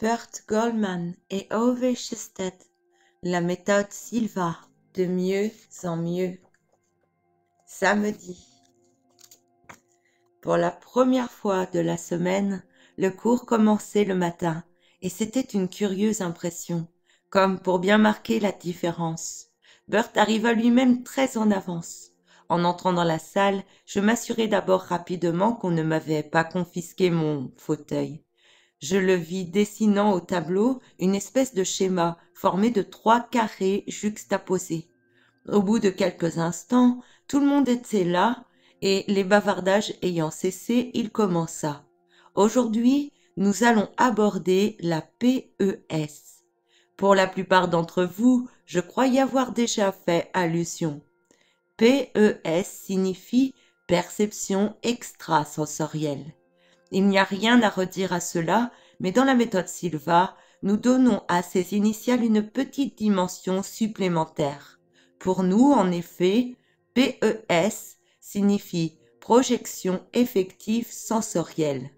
Bert Goldman et Ove la méthode Silva, de mieux en mieux. Samedi. Pour la première fois de la semaine, le cours commençait le matin, et c'était une curieuse impression, comme pour bien marquer la différence. Bert arriva lui-même très en avance. En entrant dans la salle, je m'assurai d'abord rapidement qu'on ne m'avait pas confisqué mon fauteuil. Je le vis dessinant au tableau une espèce de schéma formé de trois carrés juxtaposés. Au bout de quelques instants, tout le monde était là, et les bavardages ayant cessé, il commença. Aujourd'hui, nous allons aborder la PES. Pour la plupart d'entre vous, je crois y avoir déjà fait allusion. PES signifie perception extrasensorielle. Il n'y a rien à redire à cela, mais dans la méthode Silva, nous donnons à ces initiales une petite dimension supplémentaire. Pour nous, en effet, PES signifie projection effective sensorielle.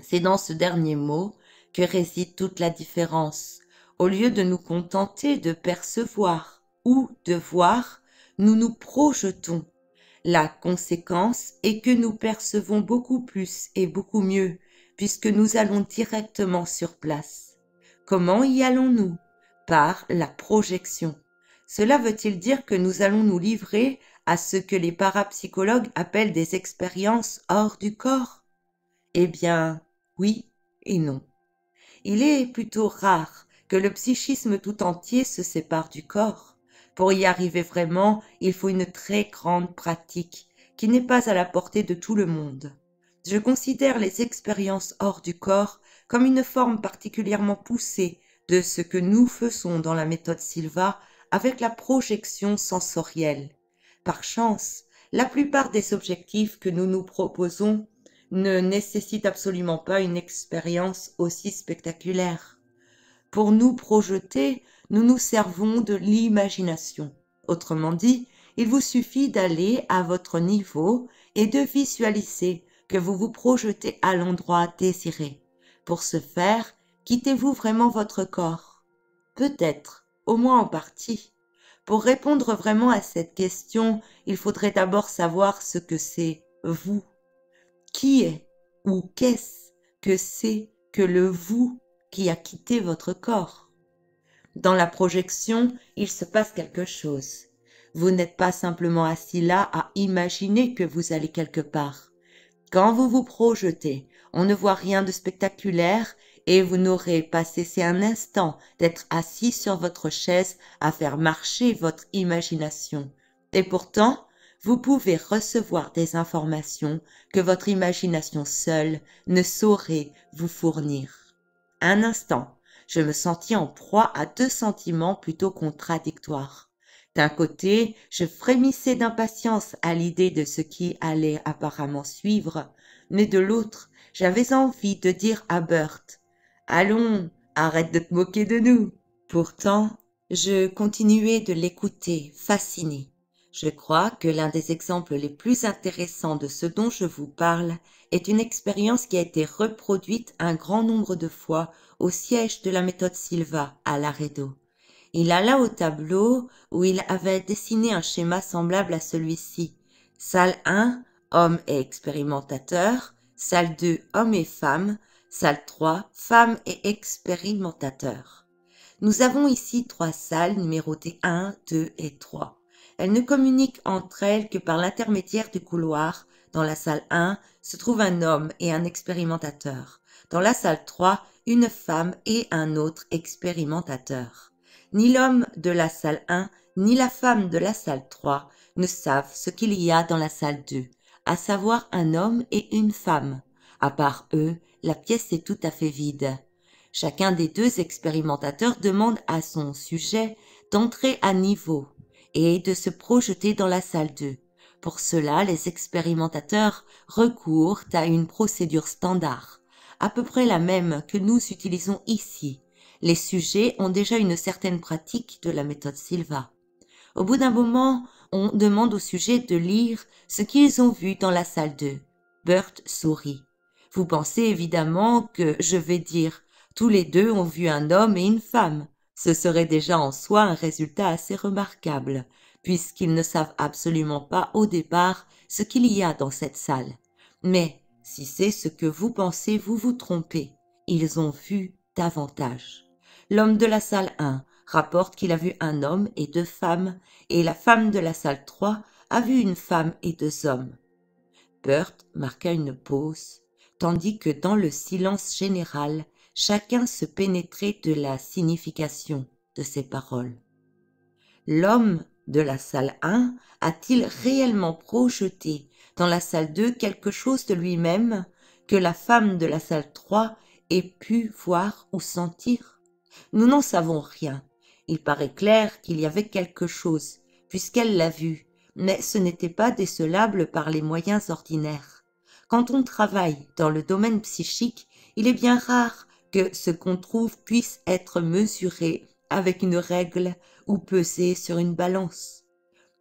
C'est dans ce dernier mot que réside toute la différence. Au lieu de nous contenter de percevoir ou de voir, nous nous projetons la conséquence est que nous percevons beaucoup plus et beaucoup mieux puisque nous allons directement sur place. Comment y allons-nous Par la projection. Cela veut-il dire que nous allons nous livrer à ce que les parapsychologues appellent des expériences hors du corps Eh bien, oui et non. Il est plutôt rare que le psychisme tout entier se sépare du corps. Pour y arriver vraiment, il faut une très grande pratique qui n'est pas à la portée de tout le monde. Je considère les expériences hors du corps comme une forme particulièrement poussée de ce que nous faisons dans la méthode Silva avec la projection sensorielle. Par chance, la plupart des objectifs que nous nous proposons ne nécessitent absolument pas une expérience aussi spectaculaire. Pour nous projeter, nous nous servons de l'imagination. Autrement dit, il vous suffit d'aller à votre niveau et de visualiser que vous vous projetez à l'endroit désiré. Pour ce faire, quittez-vous vraiment votre corps Peut-être, au moins en partie. Pour répondre vraiment à cette question, il faudrait d'abord savoir ce que c'est vous. Qui est ou qu'est-ce que c'est que le vous qui a quitté votre corps dans la projection, il se passe quelque chose. Vous n'êtes pas simplement assis là à imaginer que vous allez quelque part. Quand vous vous projetez, on ne voit rien de spectaculaire et vous n'aurez pas cessé un instant d'être assis sur votre chaise à faire marcher votre imagination. Et pourtant, vous pouvez recevoir des informations que votre imagination seule ne saurait vous fournir. Un instant, je me sentis en proie à deux sentiments plutôt contradictoires. D'un côté, je frémissais d'impatience à l'idée de ce qui allait apparemment suivre, mais de l'autre, j'avais envie de dire à Bert Allons, arrête de te moquer de nous. Pourtant, je continuais de l'écouter, fasciné. Je crois que l'un des exemples les plus intéressants de ce dont je vous parle est une expérience qui a été reproduite un grand nombre de fois au siège de la méthode Silva à Laredo. Il alla au tableau où il avait dessiné un schéma semblable à celui-ci. Salle 1, homme et expérimentateur. Salle 2, homme et femme. Salle 3, femme et expérimentateur. Nous avons ici trois salles numérotées 1, 2 et 3. Elles ne communiquent entre elles que par l'intermédiaire du couloir. Dans la salle 1 se trouve un homme et un expérimentateur. Dans la salle 3, une femme et un autre expérimentateur. Ni l'homme de la salle 1, ni la femme de la salle 3 ne savent ce qu'il y a dans la salle 2, à savoir un homme et une femme. À part eux, la pièce est tout à fait vide. Chacun des deux expérimentateurs demande à son sujet d'entrer à niveau et de se projeter dans la salle 2. Pour cela, les expérimentateurs recourent à une procédure standard à peu près la même que nous utilisons ici. Les sujets ont déjà une certaine pratique de la méthode Silva. Au bout d'un moment, on demande aux sujets de lire ce qu'ils ont vu dans la salle 2. Burt sourit. Vous pensez évidemment que je vais dire tous les deux ont vu un homme et une femme. Ce serait déjà en soi un résultat assez remarquable, puisqu'ils ne savent absolument pas au départ ce qu'il y a dans cette salle. Mais si c'est ce que vous pensez, vous vous trompez. Ils ont vu davantage. L'homme de la salle 1 rapporte qu'il a vu un homme et deux femmes, et la femme de la salle 3 a vu une femme et deux hommes. Burt marqua une pause, tandis que dans le silence général, chacun se pénétrait de la signification de ces paroles. L'homme de la salle 1 a-t-il réellement projeté dans la salle 2 quelque chose de lui-même que la femme de la salle 3 ait pu voir ou sentir Nous n'en savons rien. Il paraît clair qu'il y avait quelque chose, puisqu'elle l'a vu, mais ce n'était pas décelable par les moyens ordinaires. Quand on travaille dans le domaine psychique, il est bien rare que ce qu'on trouve puisse être mesuré avec une règle ou pesé sur une balance.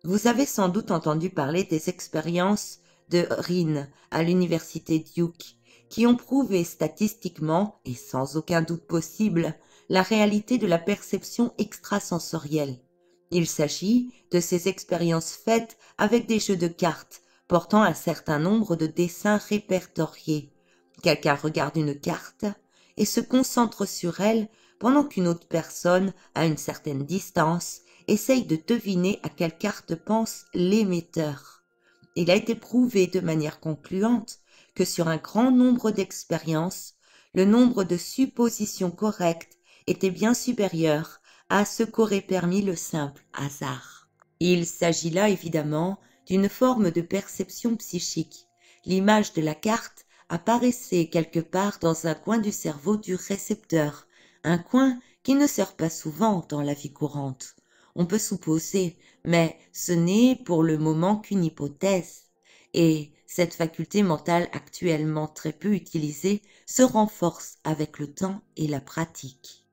Vous avez sans doute entendu parler des expériences de Rin à l'université Duke qui ont prouvé statistiquement et sans aucun doute possible la réalité de la perception extrasensorielle. Il s'agit de ces expériences faites avec des jeux de cartes portant un certain nombre de dessins répertoriés. Quelqu'un regarde une carte et se concentre sur elle pendant qu'une autre personne, à une certaine distance, essaye de deviner à quelle carte pense l'émetteur il a été prouvé de manière concluante que sur un grand nombre d'expériences, le nombre de suppositions correctes était bien supérieur à ce qu'aurait permis le simple hasard. Il s'agit là évidemment d'une forme de perception psychique. L'image de la carte apparaissait quelque part dans un coin du cerveau du récepteur, un coin qui ne sert pas souvent dans la vie courante. On peut supposer mais ce n'est pour le moment qu'une hypothèse, et cette faculté mentale actuellement très peu utilisée se renforce avec le temps et la pratique.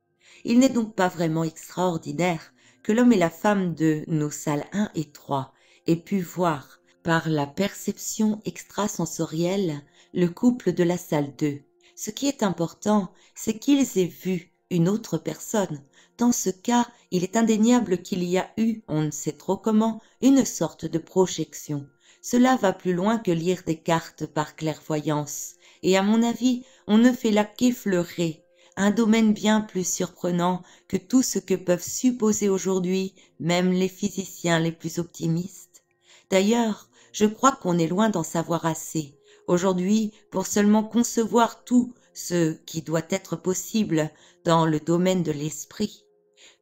Il n'est donc pas vraiment extraordinaire que l'homme et la femme de nos salles 1 et 3 aient pu voir, par la perception extrasensorielle, le couple de la salle 2. Ce qui est important, c'est qu'ils aient vu une autre personne, dans ce cas, il est indéniable qu'il y a eu, on ne sait trop comment, une sorte de projection. Cela va plus loin que lire des cartes par clairvoyance, et à mon avis, on ne fait là qu'effleurer un domaine bien plus surprenant que tout ce que peuvent supposer aujourd'hui même les physiciens les plus optimistes. D'ailleurs, je crois qu'on est loin d'en savoir assez, aujourd'hui, pour seulement concevoir tout ce qui doit être possible dans le domaine de l'esprit.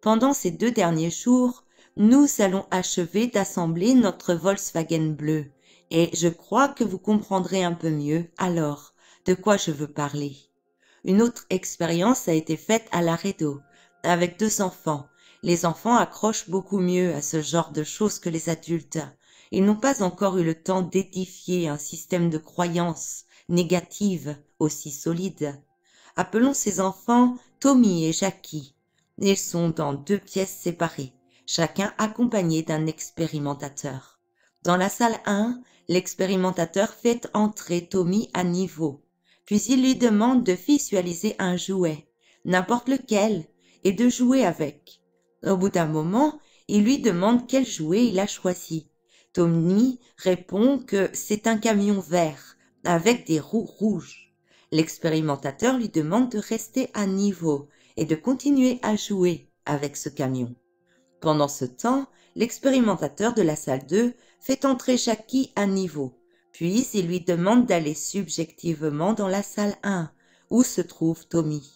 Pendant ces deux derniers jours, nous allons achever d'assembler notre Volkswagen bleu et je crois que vous comprendrez un peu mieux alors de quoi je veux parler. Une autre expérience a été faite à l'Aredo avec deux enfants. Les enfants accrochent beaucoup mieux à ce genre de choses que les adultes. Ils n'ont pas encore eu le temps d'édifier un système de croyances négatives aussi solide. Appelons ces enfants Tommy et Jackie. Ils sont dans deux pièces séparées, chacun accompagné d'un expérimentateur. Dans la salle 1, l'expérimentateur fait entrer Tommy à niveau, puis il lui demande de visualiser un jouet, n'importe lequel, et de jouer avec. Au bout d'un moment, il lui demande quel jouet il a choisi. Tommy répond que c'est un camion vert, avec des roues rouges. L'expérimentateur lui demande de rester à niveau et de continuer à jouer avec ce camion. Pendant ce temps, l'expérimentateur de la salle 2 fait entrer Jackie à niveau, puis il lui demande d'aller subjectivement dans la salle 1, où se trouve Tommy.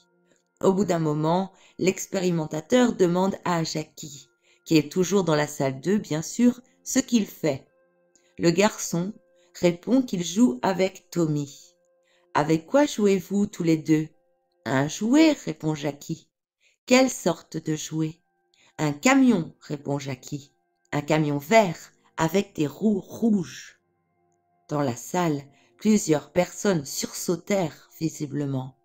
Au bout d'un moment, l'expérimentateur demande à Jackie, qui est toujours dans la salle 2 bien sûr, ce qu'il fait. Le garçon répond qu'il joue avec Tommy. Avec quoi jouez-vous tous les deux un jouet, répond Jackie. Quelle sorte de jouet Un camion, répond Jackie. Un camion vert avec des roues rouges. Dans la salle, plusieurs personnes sursautèrent visiblement.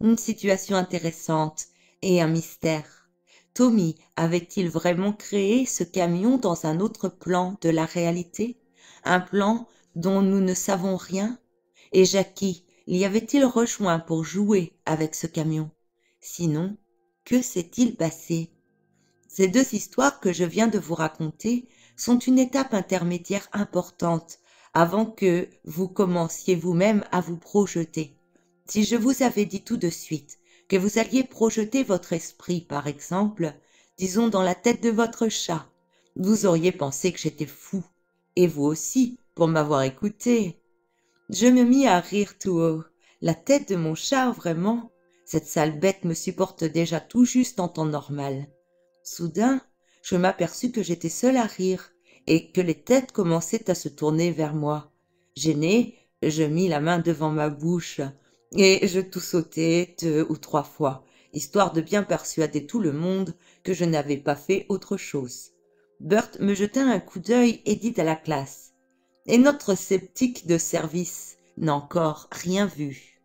Une situation intéressante et un mystère. Tommy avait-il vraiment créé ce camion dans un autre plan de la réalité Un plan dont nous ne savons rien Et Jackie y avait-il rejoint pour jouer avec ce camion Sinon, que s'est-il passé Ces deux histoires que je viens de vous raconter sont une étape intermédiaire importante avant que vous commenciez vous-même à vous projeter. Si je vous avais dit tout de suite que vous alliez projeter votre esprit, par exemple, disons dans la tête de votre chat, vous auriez pensé que j'étais fou, et vous aussi, pour m'avoir écouté. Je me mis à rire tout haut. La tête de mon chat, vraiment Cette sale bête me supporte déjà tout juste en temps normal. Soudain, je m'aperçus que j'étais seule à rire et que les têtes commençaient à se tourner vers moi. Gêné, je mis la main devant ma bouche et je tout deux ou trois fois, histoire de bien persuader tout le monde que je n'avais pas fait autre chose. Bert me jeta un coup d'œil et dit à la classe et notre sceptique de service n'a encore rien vu.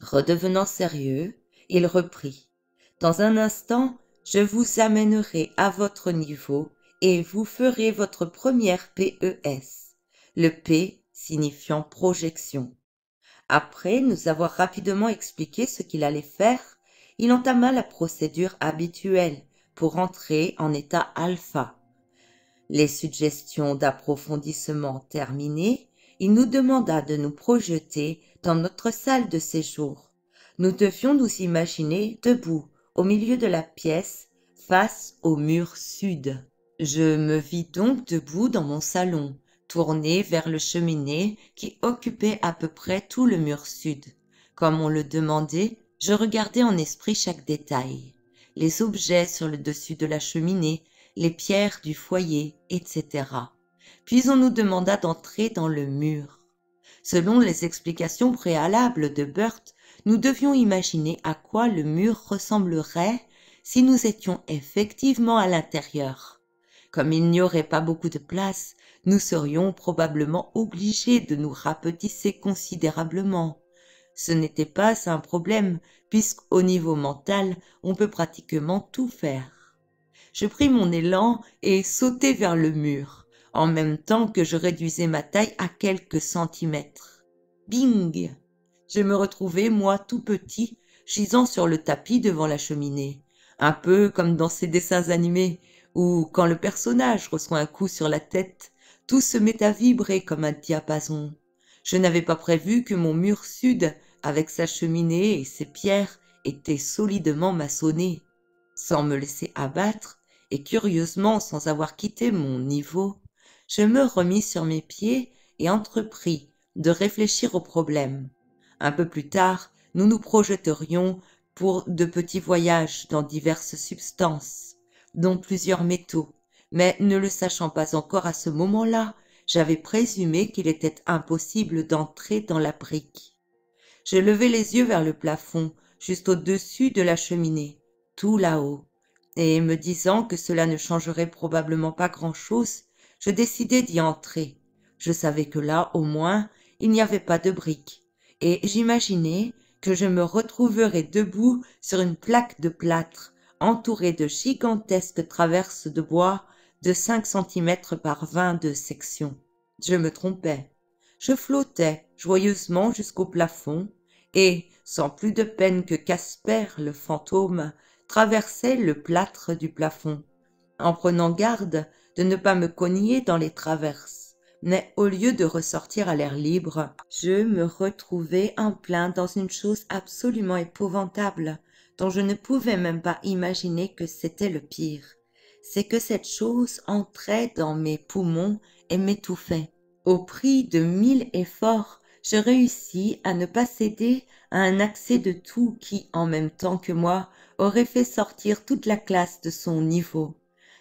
Redevenant sérieux, il reprit. Dans un instant, je vous amènerai à votre niveau et vous ferez votre première PES, le P signifiant projection. Après nous avoir rapidement expliqué ce qu'il allait faire, il entama la procédure habituelle pour entrer en état alpha. Les suggestions d'approfondissement terminées, il nous demanda de nous projeter dans notre salle de séjour. Nous devions nous imaginer debout, au milieu de la pièce, face au mur sud. Je me vis donc debout dans mon salon, tourné vers le cheminée qui occupait à peu près tout le mur sud. Comme on le demandait, je regardais en esprit chaque détail. Les objets sur le dessus de la cheminée, les pierres du foyer, etc. Puis on nous demanda d'entrer dans le mur. Selon les explications préalables de Burt, nous devions imaginer à quoi le mur ressemblerait si nous étions effectivement à l'intérieur. Comme il n'y aurait pas beaucoup de place, nous serions probablement obligés de nous rapetisser considérablement. Ce n'était pas un problème, puisqu'au niveau mental, on peut pratiquement tout faire je pris mon élan et sautai vers le mur, en même temps que je réduisais ma taille à quelques centimètres. Bing Je me retrouvai, moi, tout petit, gisant sur le tapis devant la cheminée, un peu comme dans ces dessins animés, où, quand le personnage reçoit un coup sur la tête, tout se met à vibrer comme un diapason. Je n'avais pas prévu que mon mur sud, avec sa cheminée et ses pierres, était solidement maçonné. Sans me laisser abattre, et curieusement sans avoir quitté mon niveau, je me remis sur mes pieds et entrepris de réfléchir au problème. Un peu plus tard, nous nous projeterions pour de petits voyages dans diverses substances, dont plusieurs métaux, mais ne le sachant pas encore à ce moment-là, j'avais présumé qu'il était impossible d'entrer dans la brique. Je levai les yeux vers le plafond, juste au-dessus de la cheminée, tout là-haut et me disant que cela ne changerait probablement pas grand-chose, je décidai d'y entrer. Je savais que là, au moins, il n'y avait pas de briques, et j'imaginais que je me retrouverais debout sur une plaque de plâtre, entourée de gigantesques traverses de bois de 5 cm par vingt de section. Je me trompais. Je flottais joyeusement jusqu'au plafond, et, sans plus de peine que Casper, le fantôme, traversais le plâtre du plafond, en prenant garde de ne pas me cogner dans les traverses. Mais au lieu de ressortir à l'air libre, je me retrouvais en plein dans une chose absolument épouvantable, dont je ne pouvais même pas imaginer que c'était le pire. C'est que cette chose entrait dans mes poumons et m'étouffait. Au prix de mille efforts, je réussis à ne pas céder à un accès de tout qui, en même temps que moi, aurait fait sortir toute la classe de son niveau.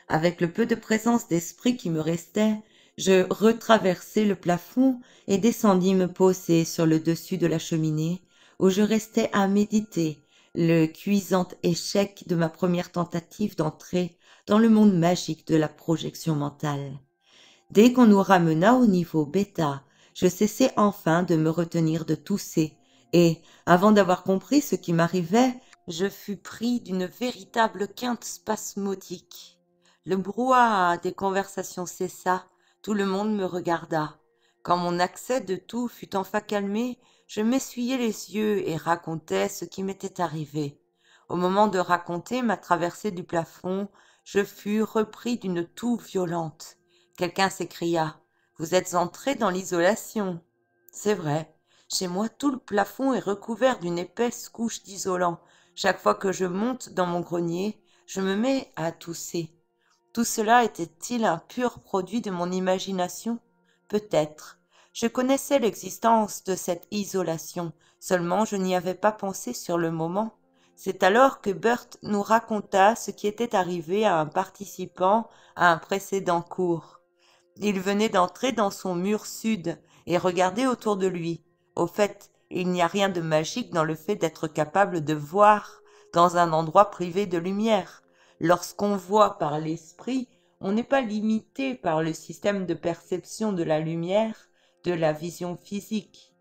Avec le peu de présence d'esprit qui me restait, je retraversai le plafond et descendis me poser sur le dessus de la cheminée, où je restais à méditer le cuisant échec de ma première tentative d'entrer dans le monde magique de la projection mentale. Dès qu'on nous ramena au niveau bêta je cessai enfin de me retenir de tousser, et, avant d'avoir compris ce qui m'arrivait, je fus pris d'une véritable quinte spasmodique. Le brouhaha des conversations cessa, tout le monde me regarda. Quand mon accès de tout fut enfin calmé, je m'essuyai les yeux et racontai ce qui m'était arrivé. Au moment de raconter ma traversée du plafond, je fus repris d'une toux violente. Quelqu'un s'écria vous êtes entré dans l'isolation. C'est vrai. Chez moi, tout le plafond est recouvert d'une épaisse couche d'isolant. Chaque fois que je monte dans mon grenier, je me mets à tousser. Tout cela était-il un pur produit de mon imagination Peut-être. Je connaissais l'existence de cette isolation, seulement je n'y avais pas pensé sur le moment. C'est alors que Bert nous raconta ce qui était arrivé à un participant à un précédent cours. Il venait d'entrer dans son mur sud et regardait autour de lui. Au fait, il n'y a rien de magique dans le fait d'être capable de voir dans un endroit privé de lumière. Lorsqu'on voit par l'esprit, on n'est pas limité par le système de perception de la lumière, de la vision physique.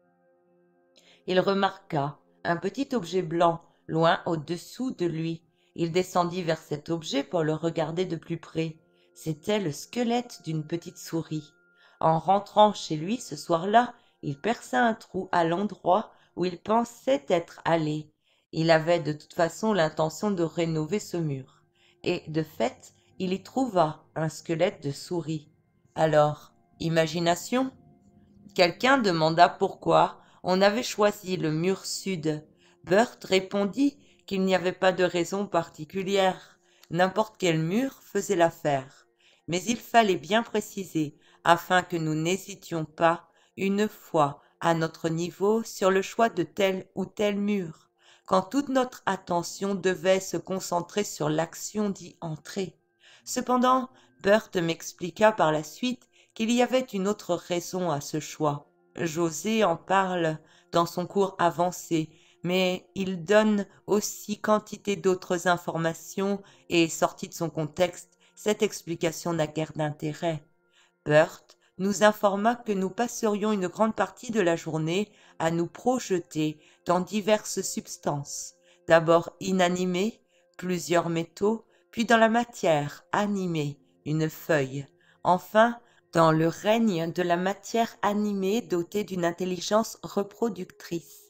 Il remarqua un petit objet blanc loin au-dessous de lui. Il descendit vers cet objet pour le regarder de plus près. C'était le squelette d'une petite souris. En rentrant chez lui ce soir-là, il perça un trou à l'endroit où il pensait être allé. Il avait de toute façon l'intention de rénover ce mur. Et, de fait, il y trouva un squelette de souris. Alors, imagination Quelqu'un demanda pourquoi on avait choisi le mur sud. Burt répondit qu'il n'y avait pas de raison particulière. N'importe quel mur faisait l'affaire mais il fallait bien préciser afin que nous n'hésitions pas, une fois à notre niveau, sur le choix de tel ou tel mur, quand toute notre attention devait se concentrer sur l'action d'y entrer. Cependant, Burt m'expliqua par la suite qu'il y avait une autre raison à ce choix. José en parle dans son cours avancé, mais il donne aussi quantité d'autres informations et, sorties de son contexte, cette explication n'a guère d'intérêt. Burt nous informa que nous passerions une grande partie de la journée à nous projeter dans diverses substances, d'abord inanimées, plusieurs métaux, puis dans la matière animée, une feuille, enfin dans le règne de la matière animée dotée d'une intelligence reproductrice.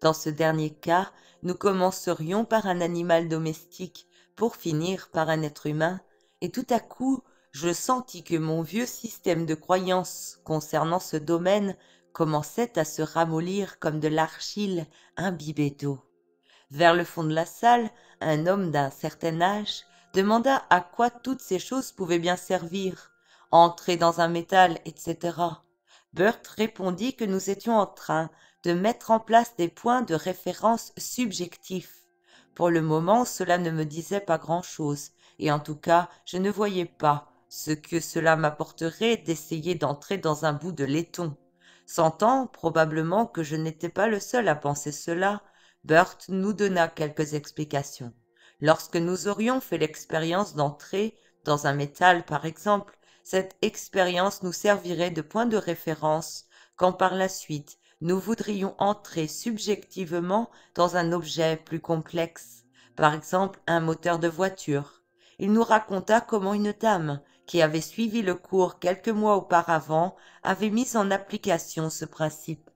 Dans ce dernier cas, nous commencerions par un animal domestique pour finir par un être humain et tout à coup je sentis que mon vieux système de croyances concernant ce domaine commençait à se ramollir comme de l'archile imbibée d'eau. Vers le fond de la salle, un homme d'un certain âge demanda à quoi toutes ces choses pouvaient bien servir, entrer dans un métal, etc. Burt répondit que nous étions en train de mettre en place des points de référence subjectifs. Pour le moment, cela ne me disait pas grand-chose, et en tout cas je ne voyais pas ce que cela m'apporterait d'essayer d'entrer dans un bout de laiton. Sentant probablement que je n'étais pas le seul à penser cela, Burt nous donna quelques explications. Lorsque nous aurions fait l'expérience d'entrer dans un métal, par exemple, cette expérience nous servirait de point de référence quand par la suite nous voudrions entrer subjectivement dans un objet plus complexe, par exemple un moteur de voiture il nous raconta comment une dame qui avait suivi le cours quelques mois auparavant avait mis en application ce principe.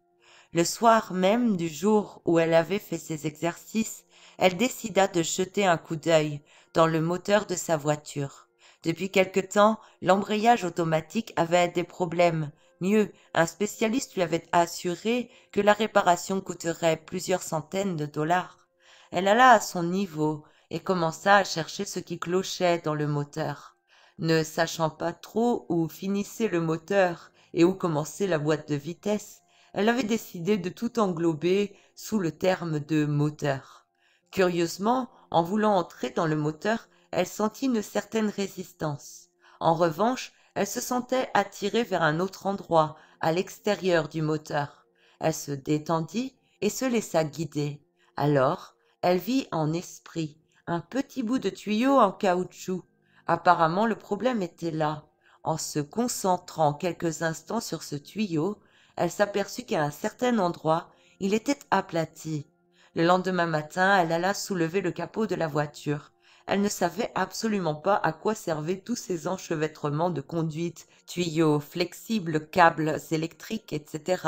Le soir même du jour où elle avait fait ses exercices, elle décida de jeter un coup d'œil dans le moteur de sa voiture. Depuis quelque temps, l'embrayage automatique avait des problèmes. Mieux, un spécialiste lui avait assuré que la réparation coûterait plusieurs centaines de dollars. Elle alla à son niveau, et commença à chercher ce qui clochait dans le moteur, ne sachant pas trop où finissait le moteur et où commençait la boîte de vitesse. Elle avait décidé de tout englober sous le terme de moteur. Curieusement, en voulant entrer dans le moteur, elle sentit une certaine résistance. En revanche, elle se sentait attirée vers un autre endroit, à l'extérieur du moteur. Elle se détendit et se laissa guider. Alors, elle vit en esprit un petit bout de tuyau en caoutchouc. Apparemment le problème était là. En se concentrant quelques instants sur ce tuyau, elle s'aperçut qu'à un certain endroit, il était aplati. Le lendemain matin, elle alla soulever le capot de la voiture. Elle ne savait absolument pas à quoi servaient tous ces enchevêtrements de conduite, tuyaux, flexibles, câbles électriques, etc.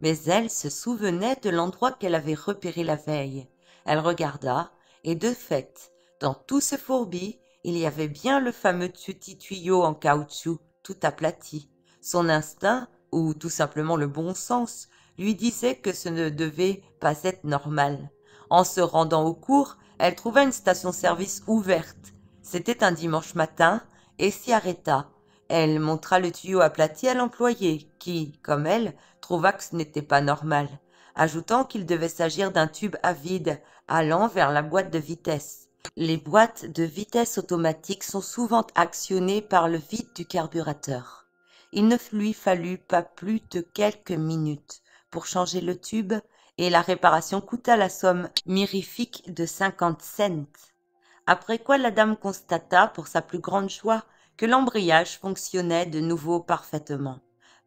Mais elle se souvenait de l'endroit qu'elle avait repéré la veille. Elle regarda, et de fait, dans tout ce fourbis, il y avait bien le fameux petit tuyau en caoutchouc, tout aplati. Son instinct, ou tout simplement le bon sens, lui disait que ce ne devait pas être normal. En se rendant au cours, elle trouva une station-service ouverte. C'était un dimanche matin et s'y arrêta. Elle montra le tuyau aplati à l'employé, qui, comme elle, trouva que ce n'était pas normal ajoutant qu'il devait s'agir d'un tube à vide allant vers la boîte de vitesse. Les boîtes de vitesse automatique sont souvent actionnées par le vide du carburateur. Il ne lui fallut pas plus de quelques minutes pour changer le tube et la réparation coûta la somme mirifique de 50 cents. Après quoi la dame constata, pour sa plus grande joie, que l'embrayage fonctionnait de nouveau parfaitement.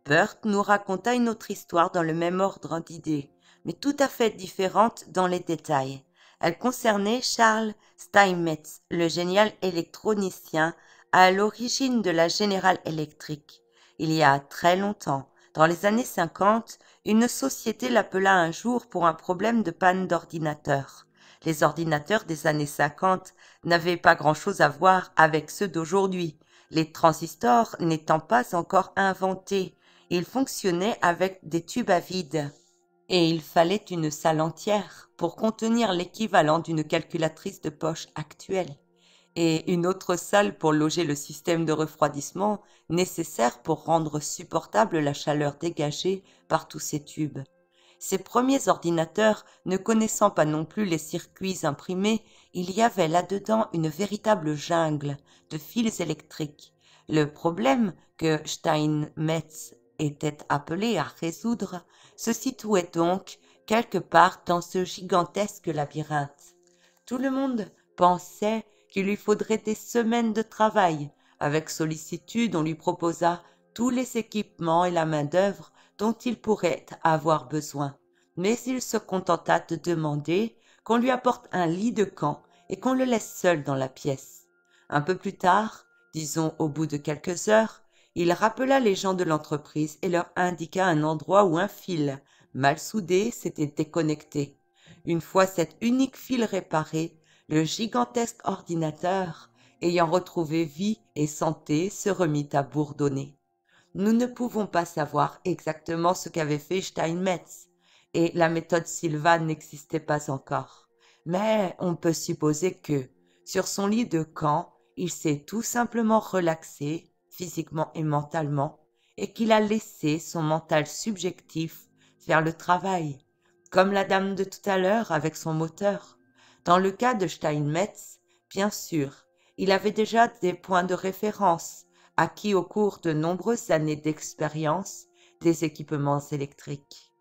Burt nous raconta une autre histoire dans le même ordre d'idées mais tout à fait différente dans les détails. Elle concernait Charles Steinmetz, le génial électronicien à l'origine de la générale électrique. Il y a très longtemps, dans les années 50, une société l'appela un jour pour un problème de panne d'ordinateur. Les ordinateurs des années 50 n'avaient pas grand-chose à voir avec ceux d'aujourd'hui, les transistors n'étant pas encore inventés. Ils fonctionnaient avec des tubes à vide et il fallait une salle entière pour contenir l'équivalent d'une calculatrice de poche actuelle, et une autre salle pour loger le système de refroidissement nécessaire pour rendre supportable la chaleur dégagée par tous ces tubes. Ces premiers ordinateurs ne connaissant pas non plus les circuits imprimés, il y avait là-dedans une véritable jungle de fils électriques. Le problème que Steinmetz était appelé à résoudre se situait donc quelque part dans ce gigantesque labyrinthe. Tout le monde pensait qu'il lui faudrait des semaines de travail. Avec sollicitude, on lui proposa tous les équipements et la main-d'œuvre dont il pourrait avoir besoin. Mais il se contenta de demander qu'on lui apporte un lit de camp et qu'on le laisse seul dans la pièce. Un peu plus tard, disons au bout de quelques heures, il rappela les gens de l'entreprise et leur indiqua un endroit où un fil, mal soudé, s'était déconnecté. Une fois cet unique fil réparé, le gigantesque ordinateur, ayant retrouvé vie et santé, se remit à bourdonner. Nous ne pouvons pas savoir exactement ce qu'avait fait Steinmetz, et la méthode Sylvain n'existait pas encore. Mais on peut supposer que, sur son lit de camp, il s'est tout simplement relaxé, physiquement et mentalement, et qu'il a laissé son mental subjectif faire le travail, comme la dame de tout à l'heure avec son moteur. Dans le cas de Steinmetz, bien sûr, il avait déjà des points de référence acquis au cours de nombreuses années d'expérience des équipements électriques.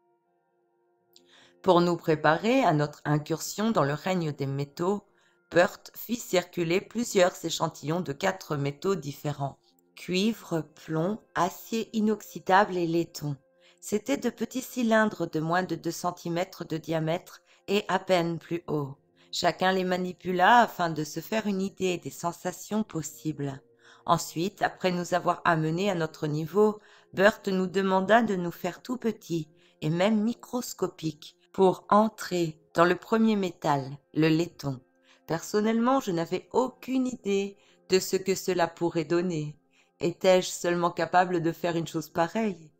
Pour nous préparer à notre incursion dans le règne des métaux, Burt fit circuler plusieurs échantillons de quatre métaux différents cuivre, plomb, acier inoxydable et laiton. C'étaient de petits cylindres de moins de 2 cm de diamètre et à peine plus hauts. Chacun les manipula afin de se faire une idée des sensations possibles. Ensuite, après nous avoir amenés à notre niveau, Burt nous demanda de nous faire tout petits et même microscopiques pour entrer dans le premier métal, le laiton. Personnellement, je n'avais aucune idée de ce que cela pourrait donner. Étais-je seulement capable de faire une chose pareille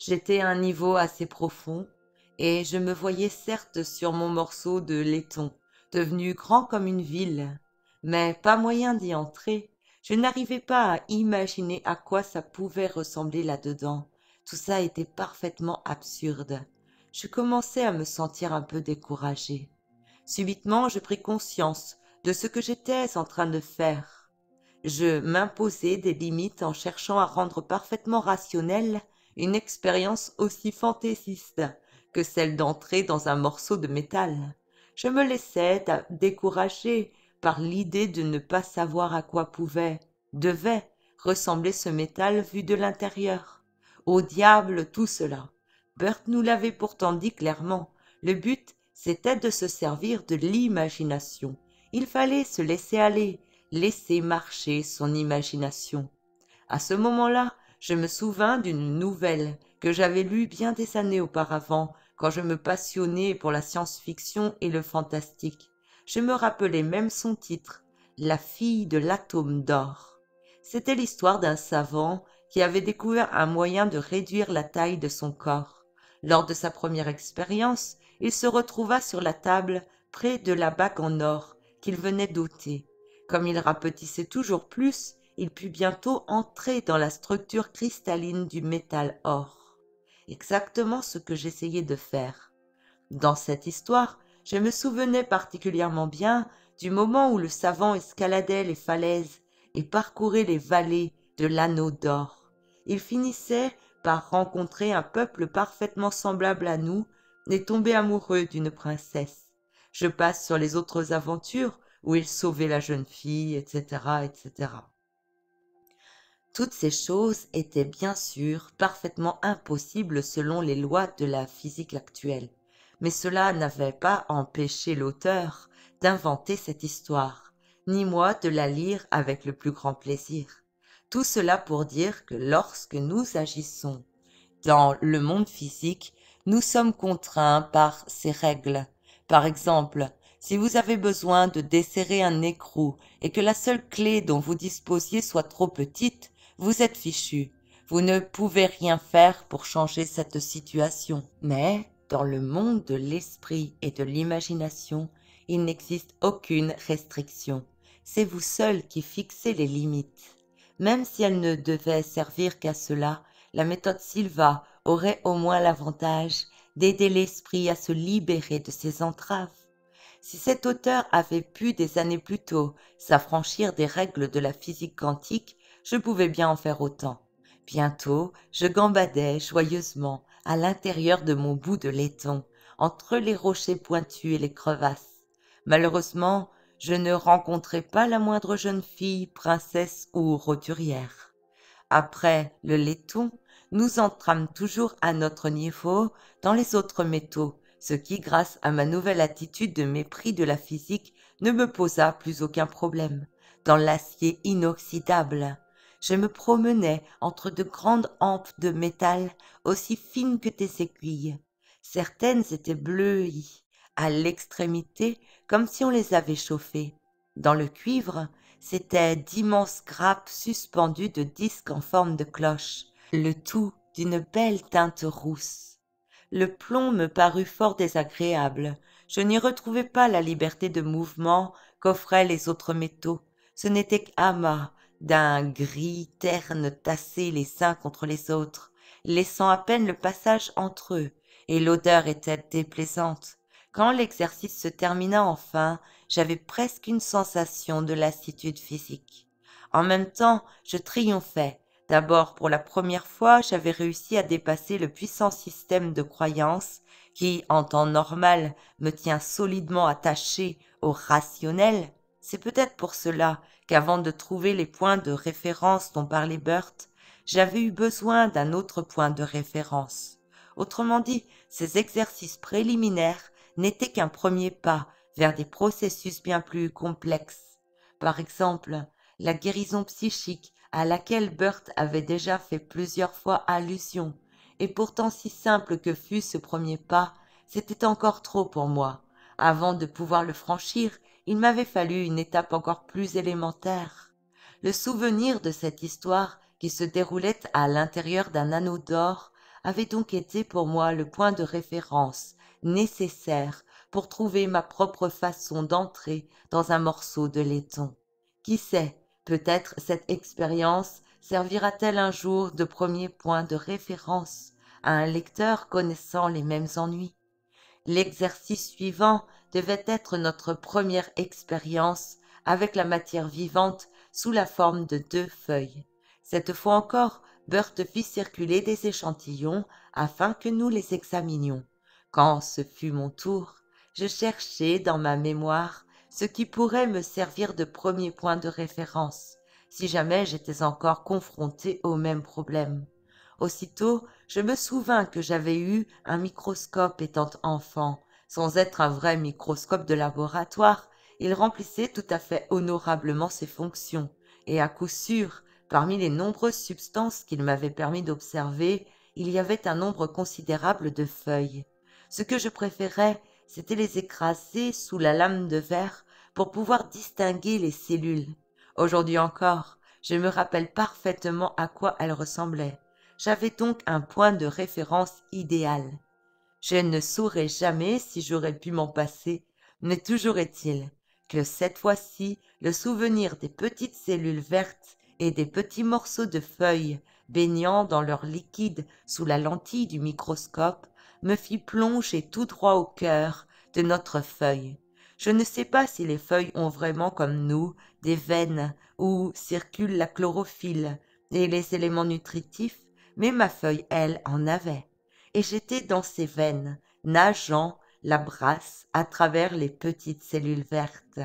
J'étais à un niveau assez profond, et je me voyais certes sur mon morceau de laiton, devenu grand comme une ville, mais pas moyen d'y entrer. Je n'arrivais pas à imaginer à quoi ça pouvait ressembler là-dedans. Tout ça était parfaitement absurde. Je commençais à me sentir un peu découragé. Subitement, je pris conscience de ce que j'étais en train de faire je m'imposais des limites en cherchant à rendre parfaitement rationnelle une expérience aussi fantaisiste que celle d'entrer dans un morceau de métal. Je me laissais décourager par l'idée de ne pas savoir à quoi pouvait, devait, ressembler ce métal vu de l'intérieur. Au diable tout cela. Burt nous l'avait pourtant dit clairement. Le but, c'était de se servir de l'imagination. Il fallait se laisser aller, laisser marcher son imagination. À ce moment-là, je me souvins d'une nouvelle que j'avais lue bien des années auparavant, quand je me passionnais pour la science-fiction et le fantastique. Je me rappelais même son titre, La fille de l'atome d'or. C'était l'histoire d'un savant qui avait découvert un moyen de réduire la taille de son corps. Lors de sa première expérience, il se retrouva sur la table près de la bague en or qu'il venait d'ôter. Comme il rapetissait toujours plus, il put bientôt entrer dans la structure cristalline du métal or. Exactement ce que j'essayais de faire. Dans cette histoire, je me souvenais particulièrement bien du moment où le savant escaladait les falaises et parcourait les vallées de l'anneau d'or. Il finissait par rencontrer un peuple parfaitement semblable à nous et tomber amoureux d'une princesse. Je passe sur les autres aventures où il sauvait la jeune fille, etc., etc. Toutes ces choses étaient bien sûr parfaitement impossibles selon les lois de la physique actuelle, mais cela n'avait pas empêché l'auteur d'inventer cette histoire, ni moi de la lire avec le plus grand plaisir. Tout cela pour dire que lorsque nous agissons dans le monde physique, nous sommes contraints par ces règles. Par exemple, si vous avez besoin de desserrer un écrou et que la seule clé dont vous disposiez soit trop petite, vous êtes fichu. Vous ne pouvez rien faire pour changer cette situation. Mais, dans le monde de l'esprit et de l'imagination, il n'existe aucune restriction. C'est vous seul qui fixez les limites. Même si elles ne devaient servir qu'à cela, la méthode Silva aurait au moins l'avantage d'aider l'esprit à se libérer de ses entraves. Si cet auteur avait pu, des années plus tôt, s'affranchir des règles de la physique quantique, je pouvais bien en faire autant. Bientôt, je gambadais joyeusement à l'intérieur de mon bout de laiton, entre les rochers pointus et les crevasses. Malheureusement, je ne rencontrais pas la moindre jeune fille, princesse ou roturière. Après le laiton, nous entrâmes toujours à notre niveau dans les autres métaux, ce qui, grâce à ma nouvelle attitude de mépris de la physique, ne me posa plus aucun problème. Dans l'acier inoxydable, je me promenais entre de grandes hampes de métal aussi fines que des aiguilles. Certaines étaient bleuies, à l'extrémité, comme si on les avait chauffées. Dans le cuivre, c'étaient d'immenses grappes suspendues de disques en forme de cloche, le tout d'une belle teinte rousse le plomb me parut fort désagréable. Je n'y retrouvais pas la liberté de mouvement qu'offraient les autres métaux. Ce n'était qu'amas, d'un gris terne tassé les uns contre les autres, laissant à peine le passage entre eux, et l'odeur était déplaisante. Quand l'exercice se termina enfin, j'avais presque une sensation de lassitude physique. En même temps, je triomphais, D'abord, pour la première fois, j'avais réussi à dépasser le puissant système de croyances qui, en temps normal, me tient solidement attaché au rationnel. C'est peut-être pour cela qu'avant de trouver les points de référence dont parlait Burt, j'avais eu besoin d'un autre point de référence. Autrement dit, ces exercices préliminaires n'étaient qu'un premier pas vers des processus bien plus complexes. Par exemple, la guérison psychique à laquelle Burt avait déjà fait plusieurs fois allusion, et pourtant si simple que fût ce premier pas, c'était encore trop pour moi. Avant de pouvoir le franchir, il m'avait fallu une étape encore plus élémentaire. Le souvenir de cette histoire, qui se déroulait à l'intérieur d'un anneau d'or, avait donc été pour moi le point de référence nécessaire pour trouver ma propre façon d'entrer dans un morceau de laiton. Qui sait, Peut-être cette expérience servira-t-elle un jour de premier point de référence à un lecteur connaissant les mêmes ennuis. L'exercice suivant devait être notre première expérience avec la matière vivante sous la forme de deux feuilles. Cette fois encore, Burt fit circuler des échantillons afin que nous les examinions. Quand ce fut mon tour, je cherchai dans ma mémoire ce qui pourrait me servir de premier point de référence, si jamais j'étais encore confronté au même problème. Aussitôt, je me souvins que j'avais eu un microscope étant enfant. Sans être un vrai microscope de laboratoire, il remplissait tout à fait honorablement ses fonctions, et à coup sûr, parmi les nombreuses substances qu'il m'avait permis d'observer, il y avait un nombre considérable de feuilles. Ce que je préférais, c'était les écraser sous la lame de verre pour pouvoir distinguer les cellules. Aujourd'hui encore, je me rappelle parfaitement à quoi elles ressemblaient. J'avais donc un point de référence idéal. Je ne saurais jamais si j'aurais pu m'en passer, mais toujours est-il que cette fois-ci, le souvenir des petites cellules vertes et des petits morceaux de feuilles baignant dans leur liquide sous la lentille du microscope me fit plonger tout droit au cœur de notre feuille. Je ne sais pas si les feuilles ont vraiment comme nous des veines où circule la chlorophylle et les éléments nutritifs, mais ma feuille, elle, en avait. Et j'étais dans ces veines, nageant la brasse à travers les petites cellules vertes.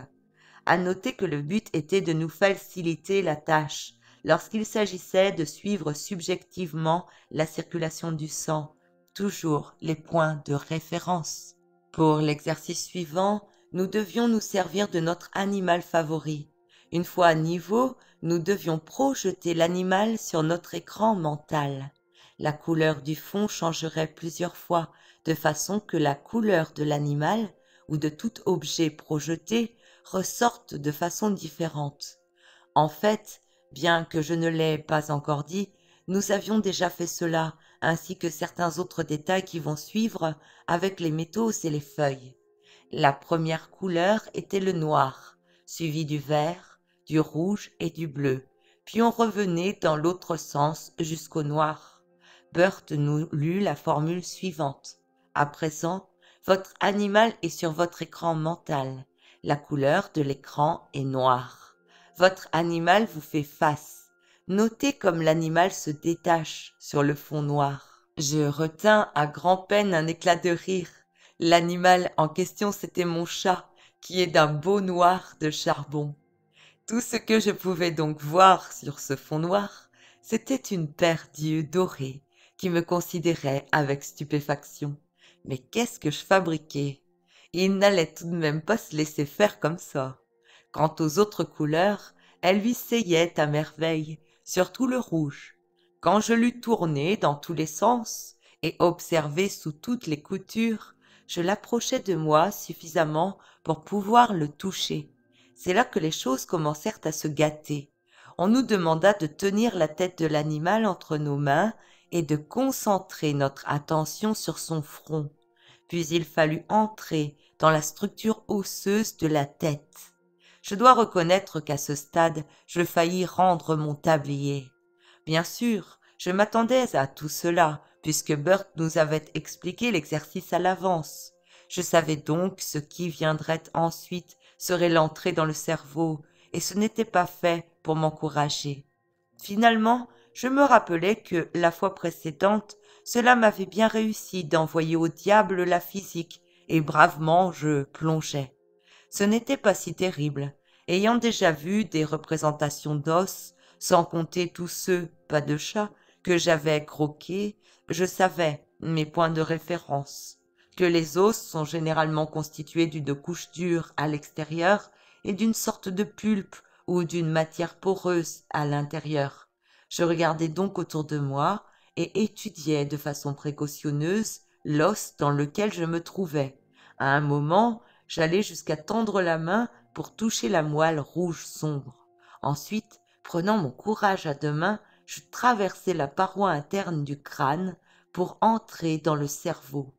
À noter que le but était de nous faciliter la tâche lorsqu'il s'agissait de suivre subjectivement la circulation du sang, toujours les points de référence. Pour l'exercice suivant, nous devions nous servir de notre animal favori. Une fois à niveau, nous devions projeter l'animal sur notre écran mental. La couleur du fond changerait plusieurs fois, de façon que la couleur de l'animal ou de tout objet projeté ressorte de façon différente. En fait, bien que je ne l'ai pas encore dit, nous avions déjà fait cela ainsi que certains autres détails qui vont suivre avec les métaux et les feuilles. La première couleur était le noir, suivi du vert, du rouge et du bleu, puis on revenait dans l'autre sens jusqu'au noir. Burt nous lut la formule suivante. À présent, votre animal est sur votre écran mental. La couleur de l'écran est noire. Votre animal vous fait face. Notez comme l'animal se détache sur le fond noir. Je retins à grand-peine un éclat de rire. L'animal en question, c'était mon chat, qui est d'un beau noir de charbon. Tout ce que je pouvais donc voir sur ce fond noir, c'était une paire d'yeux dorés qui me considérait avec stupéfaction. Mais qu'est-ce que je fabriquais Il n'allait tout de même pas se laisser faire comme ça. Quant aux autres couleurs, elles lui seyaient à merveille surtout le rouge. Quand je l'eus tourné dans tous les sens et observé sous toutes les coutures, je l'approchai de moi suffisamment pour pouvoir le toucher. C'est là que les choses commencèrent à se gâter. On nous demanda de tenir la tête de l'animal entre nos mains et de concentrer notre attention sur son front. Puis il fallut entrer dans la structure osseuse de la tête. Je dois reconnaître qu'à ce stade, je faillis rendre mon tablier. Bien sûr, je m'attendais à tout cela, puisque Burke nous avait expliqué l'exercice à l'avance. Je savais donc ce qui viendrait ensuite serait l'entrée dans le cerveau, et ce n'était pas fait pour m'encourager. Finalement, je me rappelais que, la fois précédente, cela m'avait bien réussi d'envoyer au diable la physique, et bravement je plongeais ce n'était pas si terrible. Ayant déjà vu des représentations d'os, sans compter tous ceux, pas de chat, que j'avais croqués, je savais, mes points de référence, que les os sont généralement constitués d'une couche dure à l'extérieur et d'une sorte de pulpe ou d'une matière poreuse à l'intérieur. Je regardais donc autour de moi et étudiais de façon précautionneuse l'os dans lequel je me trouvais. À un moment, J'allais jusqu'à tendre la main pour toucher la moelle rouge sombre. Ensuite, prenant mon courage à deux mains, je traversai la paroi interne du crâne pour entrer dans le cerveau.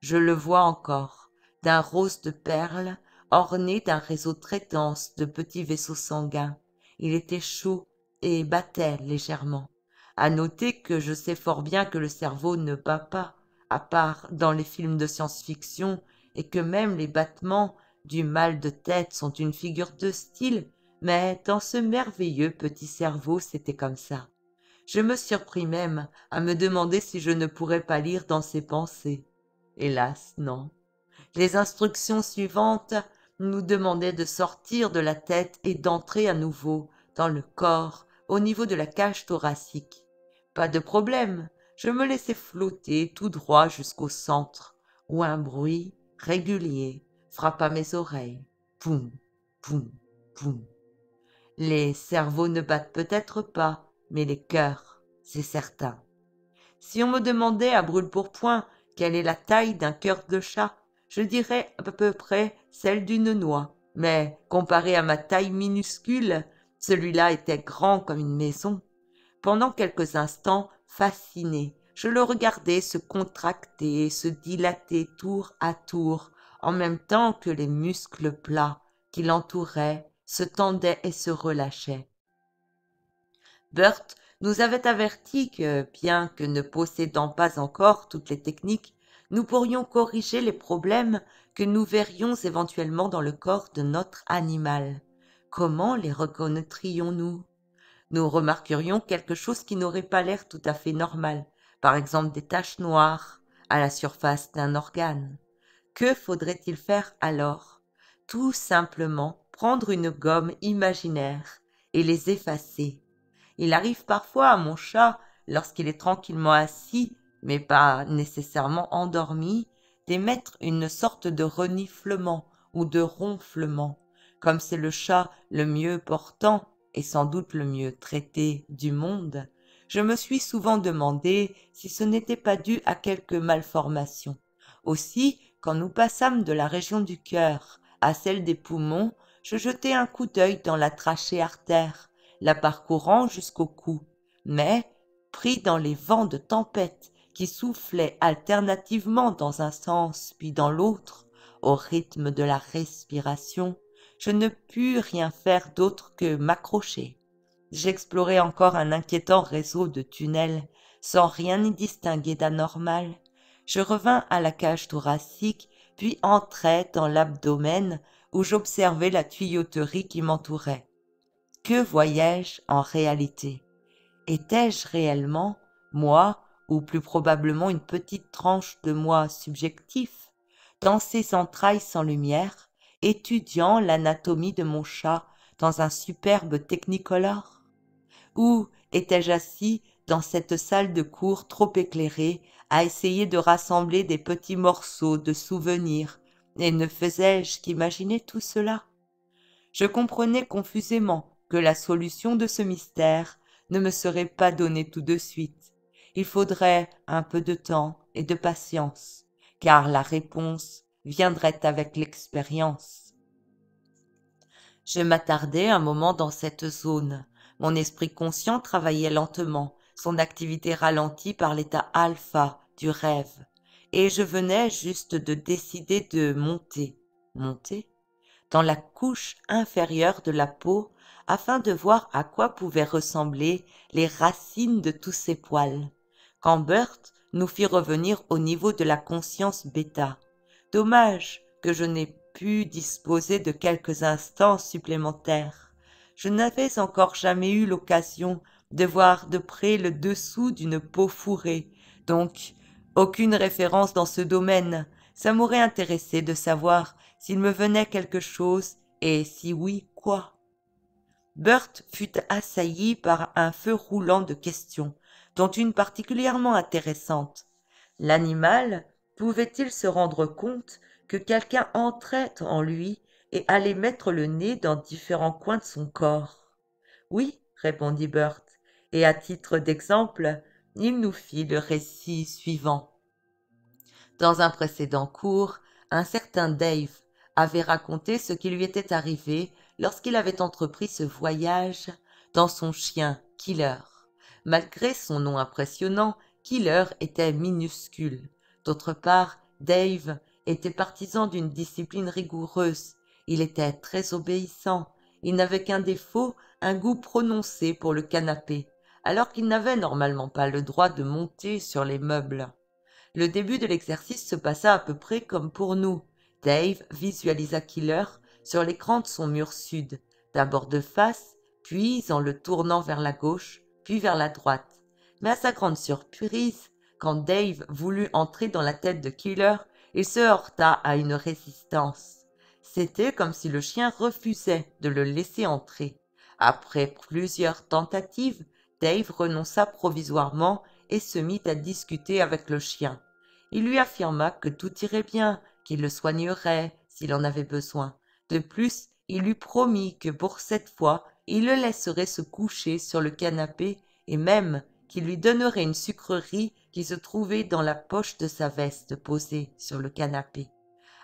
Je le vois encore, d'un rose de perles, orné d'un réseau très dense de petits vaisseaux sanguins. Il était chaud et battait légèrement. À noter que je sais fort bien que le cerveau ne bat pas, à part dans les films de science-fiction et que même les battements du mal de tête sont une figure de style, mais dans ce merveilleux petit cerveau c'était comme ça. Je me surpris même à me demander si je ne pourrais pas lire dans ses pensées. Hélas, non. Les instructions suivantes nous demandaient de sortir de la tête et d'entrer à nouveau dans le corps, au niveau de la cage thoracique. Pas de problème, je me laissais flotter tout droit jusqu'au centre, où un bruit régulier, frappa mes oreilles. Poum, poum, poum. Les cerveaux ne battent peut-être pas, mais les cœurs, c'est certain. Si on me demandait à brûle-pourpoint quelle est la taille d'un cœur de chat, je dirais à peu près celle d'une noix. Mais comparé à ma taille minuscule, celui-là était grand comme une maison. Pendant quelques instants, fasciné, je le regardais se contracter, se dilater tour à tour, en même temps que les muscles plats qui l'entouraient se tendaient et se relâchaient. Burt nous avait averti que, bien que ne possédant pas encore toutes les techniques, nous pourrions corriger les problèmes que nous verrions éventuellement dans le corps de notre animal. Comment les reconnaîtrions-nous Nous remarquerions quelque chose qui n'aurait pas l'air tout à fait normal, par exemple des taches noires à la surface d'un organe. Que faudrait-il faire alors Tout simplement prendre une gomme imaginaire et les effacer. Il arrive parfois à mon chat, lorsqu'il est tranquillement assis, mais pas nécessairement endormi, d'émettre une sorte de reniflement ou de ronflement, comme c'est le chat le mieux portant et sans doute le mieux traité du monde, je me suis souvent demandé si ce n'était pas dû à quelque malformation. Aussi, quand nous passâmes de la région du cœur à celle des poumons, je jetai un coup d'œil dans la trachée artère, la parcourant jusqu'au cou. Mais, pris dans les vents de tempête qui soufflaient alternativement dans un sens puis dans l'autre, au rythme de la respiration, je ne pus rien faire d'autre que m'accrocher. J'explorais encore un inquiétant réseau de tunnels sans rien y distinguer d'anormal. Je revins à la cage thoracique, puis entrai dans l'abdomen où j'observais la tuyauterie qui m'entourait. Que voyais-je en réalité Étais-je réellement, moi, ou plus probablement une petite tranche de moi subjectif, dans ces entrailles sans lumière, étudiant l'anatomie de mon chat dans un superbe technicolore où étais-je assis dans cette salle de cours trop éclairée à essayer de rassembler des petits morceaux de souvenirs et ne faisais-je qu'imaginer tout cela Je comprenais confusément que la solution de ce mystère ne me serait pas donnée tout de suite. Il faudrait un peu de temps et de patience, car la réponse viendrait avec l'expérience. Je m'attardai un moment dans cette zone, mon esprit conscient travaillait lentement, son activité ralentie par l'état alpha du rêve. Et je venais juste de décider de monter, monter, dans la couche inférieure de la peau afin de voir à quoi pouvaient ressembler les racines de tous ces poils. Quand nous fit revenir au niveau de la conscience bêta. Dommage que je n'ai pu disposer de quelques instants supplémentaires je n'avais encore jamais eu l'occasion de voir de près le dessous d'une peau fourrée, donc aucune référence dans ce domaine. Ça m'aurait intéressé de savoir s'il me venait quelque chose et si oui, quoi. Burt fut assailli par un feu roulant de questions, dont une particulièrement intéressante. L'animal pouvait-il se rendre compte que quelqu'un entrait en lui et allait mettre le nez dans différents coins de son corps. Oui, répondit Bert, et à titre d'exemple, il nous fit le récit suivant. Dans un précédent cours, un certain Dave avait raconté ce qui lui était arrivé lorsqu'il avait entrepris ce voyage dans son chien Killer. Malgré son nom impressionnant, Killer était minuscule. D'autre part, Dave était partisan d'une discipline rigoureuse il était très obéissant. Il n'avait qu'un défaut, un goût prononcé pour le canapé, alors qu'il n'avait normalement pas le droit de monter sur les meubles. Le début de l'exercice se passa à peu près comme pour nous. Dave visualisa Killer sur l'écran de son mur sud, d'abord de face, puis en le tournant vers la gauche, puis vers la droite. Mais à sa grande surprise, quand Dave voulut entrer dans la tête de Killer, il se heurta à une résistance. C'était comme si le chien refusait de le laisser entrer. Après plusieurs tentatives, Dave renonça provisoirement et se mit à discuter avec le chien. Il lui affirma que tout irait bien, qu'il le soignerait s'il en avait besoin. De plus, il lui promit que pour cette fois, il le laisserait se coucher sur le canapé et même qu'il lui donnerait une sucrerie qui se trouvait dans la poche de sa veste posée sur le canapé.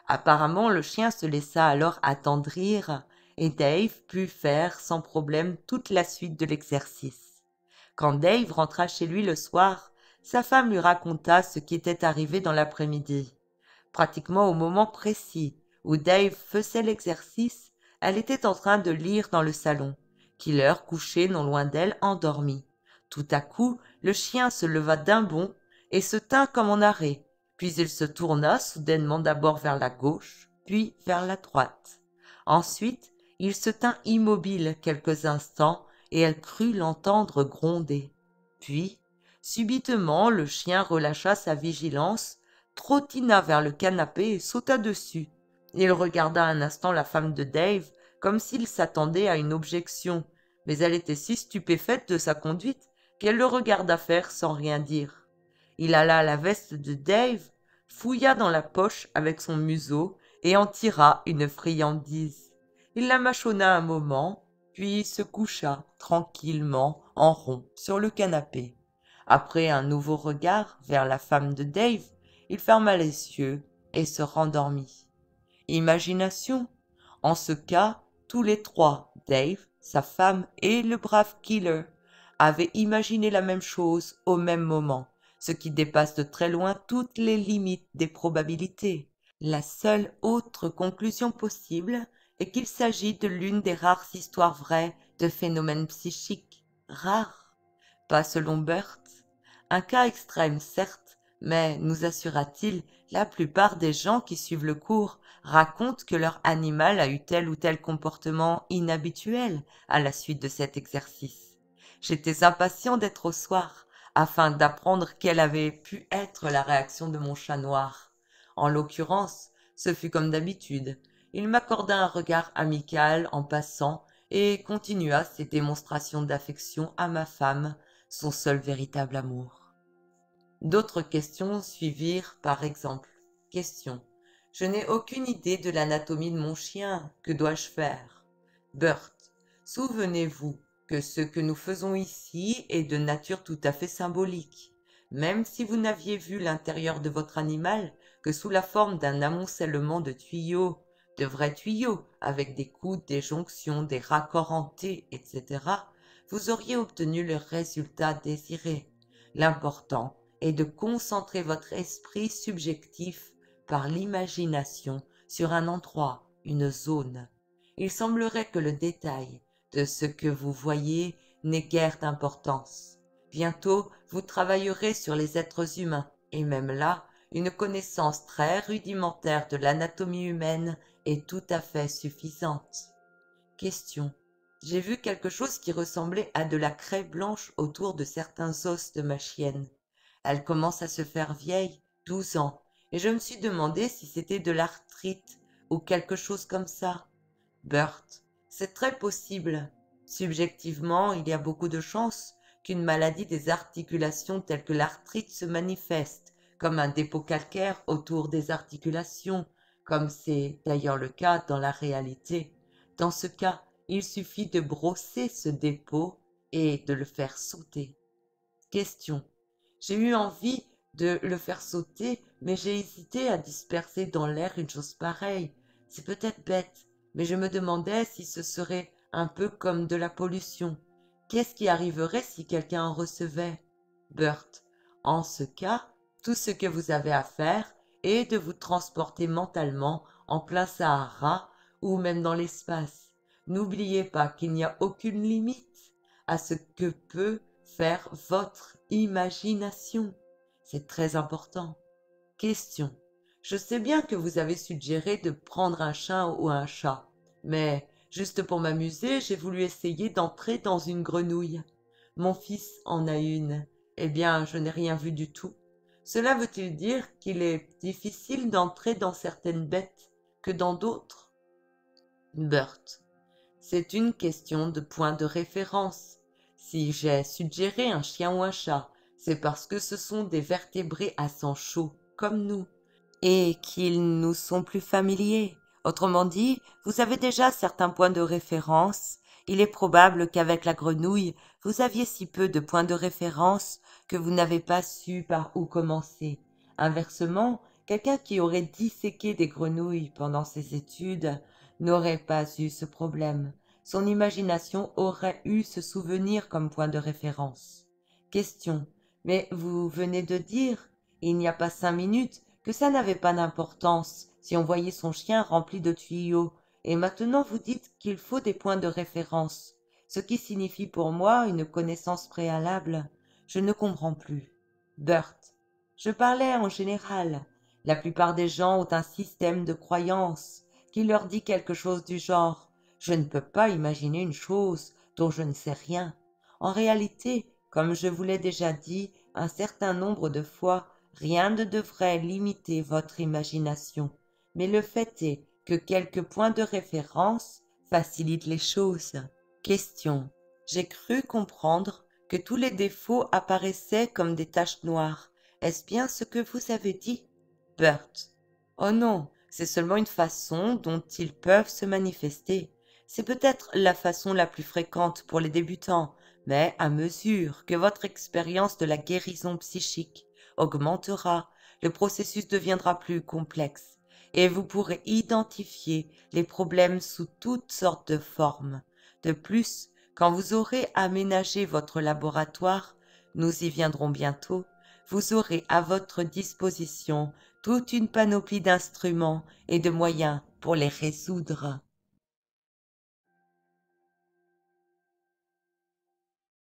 Apparemment, le chien se laissa alors attendrir et Dave put faire sans problème toute la suite de l'exercice. Quand Dave rentra chez lui le soir, sa femme lui raconta ce qui était arrivé dans l'après-midi. Pratiquement au moment précis où Dave faisait l'exercice, elle était en train de lire dans le salon. Killer, couchait non loin d'elle, endormi. Tout à coup, le chien se leva d'un bond et se tint comme en arrêt, puis il se tourna soudainement d'abord vers la gauche, puis vers la droite. Ensuite, il se tint immobile quelques instants et elle crut l'entendre gronder. Puis, subitement, le chien relâcha sa vigilance, trottina vers le canapé et sauta dessus. Il regarda un instant la femme de Dave comme s'il s'attendait à une objection, mais elle était si stupéfaite de sa conduite qu'elle le regarda faire sans rien dire. Il alla à la veste de Dave, fouilla dans la poche avec son museau et en tira une friandise. Il la mâchonna un moment, puis se coucha tranquillement en rond sur le canapé. Après un nouveau regard vers la femme de Dave, il ferma les yeux et se rendormit. Imagination. En ce cas, tous les trois, Dave, sa femme et le brave Killer, avaient imaginé la même chose au même moment ce qui dépasse de très loin toutes les limites des probabilités. La seule autre conclusion possible est qu'il s'agit de l'une des rares histoires vraies de phénomènes psychiques. Rares, pas selon Burt, Un cas extrême, certes, mais, nous assura-t-il, la plupart des gens qui suivent le cours racontent que leur animal a eu tel ou tel comportement inhabituel à la suite de cet exercice. J'étais impatient d'être au soir afin d'apprendre quelle avait pu être la réaction de mon chat noir. En l'occurrence, ce fut comme d'habitude. Il m'accorda un regard amical en passant et continua ses démonstrations d'affection à ma femme, son seul véritable amour. D'autres questions suivirent, par exemple. Question. Je n'ai aucune idée de l'anatomie de mon chien. Que dois-je faire Burt. Souvenez-vous, ce que nous faisons ici est de nature tout à fait symbolique. Même si vous n'aviez vu l'intérieur de votre animal que sous la forme d'un amoncellement de tuyaux, de vrais tuyaux, avec des coudes, des jonctions, des raccords en etc., vous auriez obtenu le résultat désiré. L'important est de concentrer votre esprit subjectif par l'imagination sur un endroit, une zone. Il semblerait que le détail ce que vous voyez n'est guère d'importance. Bientôt, vous travaillerez sur les êtres humains, et même là, une connaissance très rudimentaire de l'anatomie humaine est tout à fait suffisante. Question. J'ai vu quelque chose qui ressemblait à de la craie blanche autour de certains os de ma chienne. Elle commence à se faire vieille, douze ans, et je me suis demandé si c'était de l'arthrite ou quelque chose comme ça. Burt. C'est très possible. Subjectivement, il y a beaucoup de chances qu'une maladie des articulations telle que l'arthrite se manifeste, comme un dépôt calcaire autour des articulations, comme c'est d'ailleurs le cas dans la réalité. Dans ce cas, il suffit de brosser ce dépôt et de le faire sauter. Question. J'ai eu envie de le faire sauter, mais j'ai hésité à disperser dans l'air une chose pareille. C'est peut-être bête, mais je me demandais si ce serait un peu comme de la pollution. Qu'est-ce qui arriverait si quelqu'un en recevait Burt. En ce cas, tout ce que vous avez à faire est de vous transporter mentalement en plein Sahara ou même dans l'espace. N'oubliez pas qu'il n'y a aucune limite à ce que peut faire votre imagination. C'est très important. Question. Je sais bien que vous avez suggéré de prendre un chien ou un chat, mais juste pour m'amuser, j'ai voulu essayer d'entrer dans une grenouille. Mon fils en a une. Eh bien, je n'ai rien vu du tout. Cela veut-il dire qu'il est difficile d'entrer dans certaines bêtes que dans d'autres Burt, C'est une question de point de référence. Si j'ai suggéré un chien ou un chat, c'est parce que ce sont des vertébrés à sang chaud, comme nous et qu'ils nous sont plus familiers. Autrement dit, vous avez déjà certains points de référence. Il est probable qu'avec la grenouille, vous aviez si peu de points de référence que vous n'avez pas su par où commencer. Inversement, quelqu'un qui aurait disséqué des grenouilles pendant ses études n'aurait pas eu ce problème. Son imagination aurait eu ce souvenir comme point de référence. Question. Mais vous venez de dire, il n'y a pas cinq minutes, que ça n'avait pas d'importance si on voyait son chien rempli de tuyaux, et maintenant vous dites qu'il faut des points de référence, ce qui signifie pour moi une connaissance préalable. Je ne comprends plus. Burt. Je parlais en général. La plupart des gens ont un système de croyance qui leur dit quelque chose du genre je ne peux pas imaginer une chose dont je ne sais rien. En réalité, comme je vous l'ai déjà dit un certain nombre de fois, Rien ne devrait limiter votre imagination, mais le fait est que quelques points de référence facilitent les choses. Question. J'ai cru comprendre que tous les défauts apparaissaient comme des taches noires. Est-ce bien ce que vous avez dit Burt. Oh non, c'est seulement une façon dont ils peuvent se manifester. C'est peut-être la façon la plus fréquente pour les débutants, mais à mesure que votre expérience de la guérison psychique augmentera, le processus deviendra plus complexe et vous pourrez identifier les problèmes sous toutes sortes de formes. De plus, quand vous aurez aménagé votre laboratoire, nous y viendrons bientôt, vous aurez à votre disposition toute une panoplie d'instruments et de moyens pour les résoudre.